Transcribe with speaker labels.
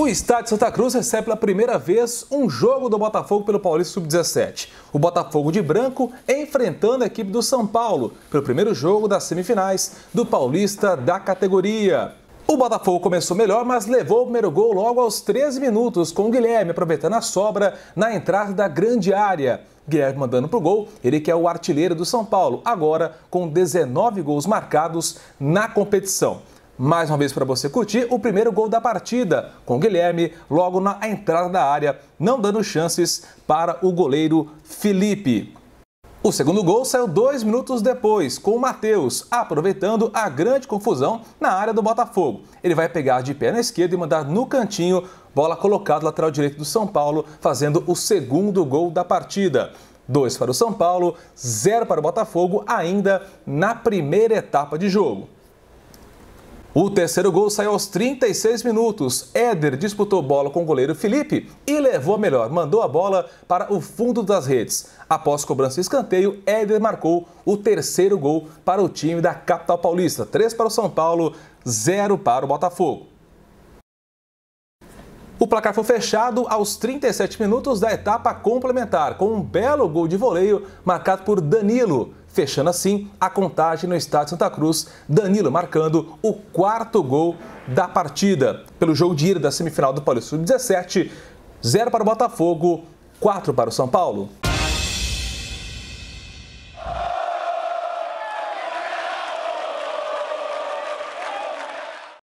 Speaker 1: O estádio Santa Cruz recebe pela primeira vez um jogo do Botafogo pelo Paulista Sub-17. O Botafogo de branco enfrentando a equipe do São Paulo pelo primeiro jogo das semifinais do Paulista da categoria. O Botafogo começou melhor, mas levou o primeiro gol logo aos 13 minutos, com o Guilherme aproveitando a sobra na entrada da grande área. Guilherme mandando para o gol, ele que é o artilheiro do São Paulo, agora com 19 gols marcados na competição mais uma vez para você curtir o primeiro gol da partida, com Guilherme logo na entrada da área, não dando chances para o goleiro Felipe. O segundo gol saiu dois minutos depois, com o Matheus, aproveitando a grande confusão na área do Botafogo. Ele vai pegar de pé na esquerda e mandar no cantinho, bola colocada lateral direito do São Paulo, fazendo o segundo gol da partida. Dois para o São Paulo, zero para o Botafogo, ainda na primeira etapa de jogo. O terceiro gol saiu aos 36 minutos. Éder disputou bola com o goleiro Felipe e levou a melhor, mandou a bola para o fundo das redes. Após cobrança de escanteio, Éder marcou o terceiro gol para o time da capital paulista. 3 para o São Paulo, 0 para o Botafogo. O placar foi fechado aos 37 minutos da etapa complementar, com um belo gol de voleio marcado por Danilo. Fechando assim a contagem no estádio Santa Cruz, Danilo marcando o quarto gol da partida. Pelo jogo de ida da semifinal do Paulista 17 0 para o Botafogo, 4 para o São Paulo.